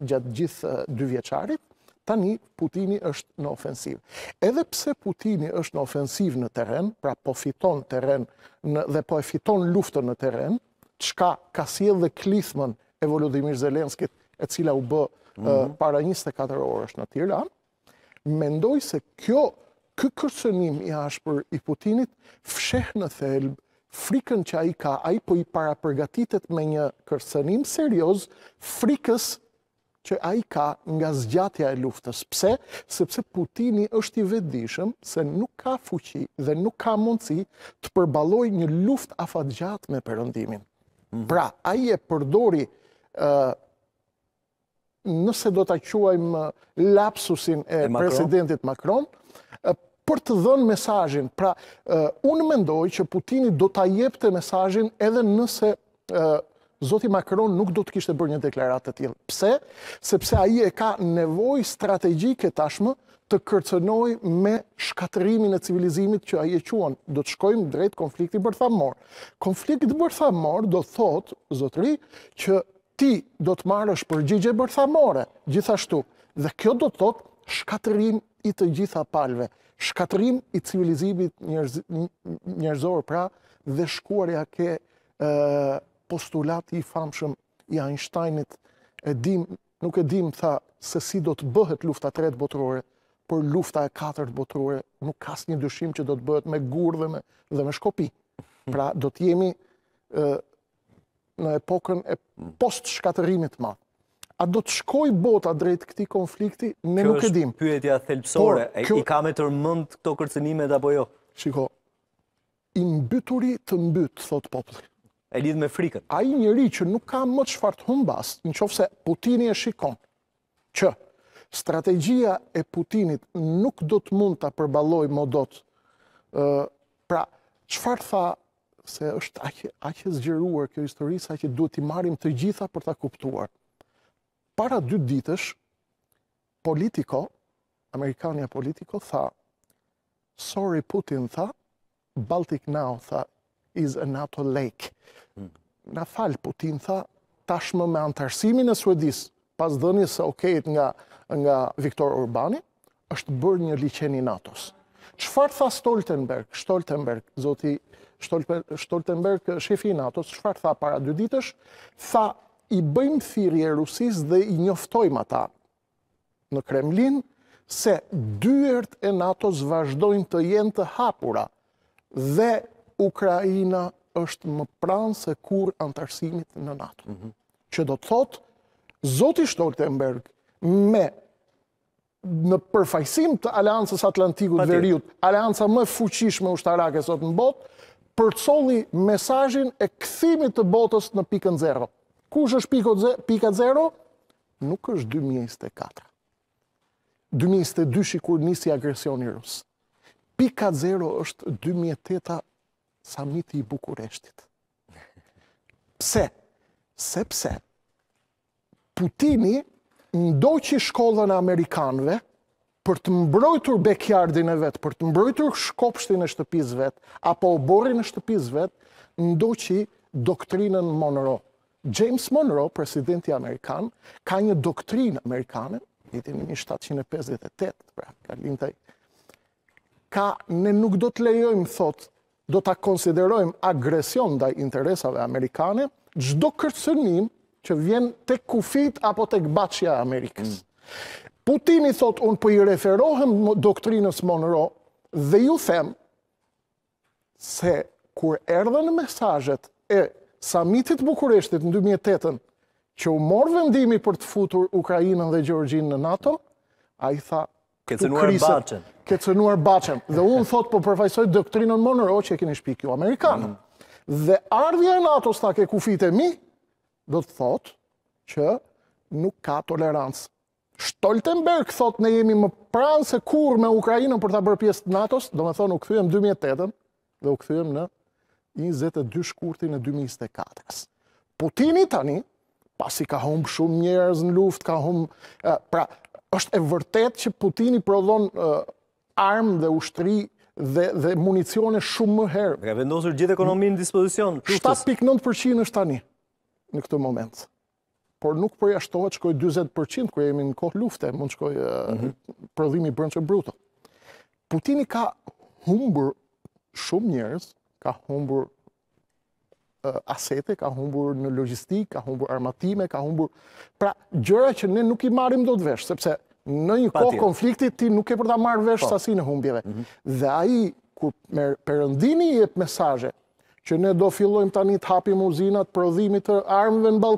gjatë gjithë dy vjeqarit, tani Putini është në ofensiv. Edhe pse Putini është në ofensiv në teren, pra po fiton teren dhe po e fiton luftën në teren, qka ka si edhe klithmën e Volodimir Zelenskit e cila u bë mhm. para 24 orë është në tira, mendoj se kjo kërcënim i ashpër i Putinit fsheh në thelb frikën që a i ka, a i po i para përgatitet me një kërcënim serios frikës që a i ka nga zgjatja e luftës. Pse? Sepse Putini është i vedishëm, se nuk ka fuqi dhe nuk ka mundësi të përbaloj një luft gjatë me përëndimin. Mhm. Pra, a i e përdori, nëse do të quajmë lapsusin e presidentit Macron, për të dhënë mesajin. Pra, unë mendoj që Putini do të jepë të mesajin edhe nëse... Zoti Macron nuk do të kishte bërë një deklarat të tjilë. Pse? Sepse aji e ka nevoj strategjike tashmë të kërcënoj me shkatërimin e civilizimit që aji e quan. Do të shkojmë drejt konflikti bërthamor. Konflikti bërthamor do thotë, zotëri, që ti do të marrësh përgjigje bërthamore, gjithashtu. Dhe kjo do të thotë shkatërim i të gjitha palve, shkatërim i civilizimit njerëzor pra dhe shkuarja ke postulat i famshëm i Einsteinit, e dim, nuk e dim tha se si do të bëhet lufta tretë botërore, por lufta e katërt botërore nuk ka asnjë dyshim që do të bëhet me gurë dhe me, dhe me shkopi. Pra do të jemi ë në epokën e post shkatërimit ma. A do të shkoj bota drejt këti konflikti? Ne nuk e dim. Kjo është pyetja thelpsore, i ka me tërmënd këto kërcenimet apo jo? Shiko, i të mbyt, thot popli e lidh me frikën. A i njëri që nuk ka më të shfartë humbast, në qofë se Putini e shikon, që strategia e Putinit nuk do të mund të përbaloj modot, pra, qëfar tha se është aqe zgjeruar kjo historisë, që duhet i marim të gjitha për të kuptuar. Para dy ditësh, politiko, Amerikania politiko, tha, sorry Putin, tha, Baltic Now, tha, is a NATO lake. Hmm. Na falë Putin tha, tashmë me antarësimin e Suedis, pas dhëni se okejt nga Viktor Urbani, është bërë një liqeni NATO-së. Qëfar tha Stoltenberg? Stoltenberg, zoti Stoltenberg, shefi i NATO-s, qëfar tha para dy ditësh? Tha, i bëjmë thiri Rusis dhe i njoftojmë ata në Kremlin, se dyërt e NATO-s vazhdojmë të jenë të hapura dhe Ukrajina është më pranë se kur antarësimit në NATO. Mhm. Që do të thotë, Zoti Stoltenberg me në përfajsim të Aleancës Atlantikut Veriut, Aleanca më fuqishme ushtarake sot në botë, përcoli mesajin e këthimit të botës në pikën zero. Kush është pika zero? Nuk është 2024. 2022 shikur nisi agresioni rusë. Pika zero është 2008-a samiti i Bukureshtit. Pse? Se pse? Putini ndo që shkollën Amerikanve për të mbrojtur bekjardin e vetë, për të mbrojtur shkopshtin e shtëpiz vetë, apo oborin e shtëpiz vetë, ndo që doktrinën Monroe. James Monroe, presidenti Amerikan, ka një doktrinë Amerikanë, vitin 1758, pra, ka lintaj, ka, ne nuk do të lejojmë, thotë, do të konsiderojmë agresion dhe interesave Amerikane, gjdo kërcënim që vjen të kufit apo të këbacja Amerikës. Mm. Putin i thot, unë për po i referohem doktrinës Monroe dhe ju them se kur erdhen mesajet e samitit Bukureshtit në 2008-ën që u morë vendimi për të futur Ukrajinën dhe Gjorgjinë në NATO, a i tha ke cënuar bachem. Dhe unë thot, po përfajsoj doktrinën Monero që e kine shpik ju Amerikanë. Dhe ardhja e NATO s'na ke kufit e mi, do të thot që nuk ka tolerancë. Stoltenberg thot ne jemi më pranë se kur me Ukrajinën për ta bërë pjesë të NATO-s, do me thonë u këthujem 2008-ën dhe u këthujem në 22 shkurtin e 2024-ës. Putini tani, pasi ka humë shumë njerëz në luft, ka humë... Pra, është e vërtet që Putini prodhon armë dhe ushtri dhe, dhe municione shumë më herë. Ka vendosur gjithë ekonomi në dispozicion. 7.9% është tani në këtë moment. Por nuk përjashtohet po shkoj 20% kërë jemi në kohë lufte, mund shkoj mhm. prodhimi bërën që bruto. Putini ka humbur shumë njerës, ka humbur asete, ka humbur në logistikë, ka humbur armatime, ka humbur... Pra, gjëra që ne nuk i marim do të vesh, sepse në një kohë konfliktit ti nuk e përta marrë vesh po. sa si në humbjeve. Dhe mhm. aji, kur përëndini jetë mesaje, që ne do fillojmë tani të hapim uzinat, prodhimit të armëve në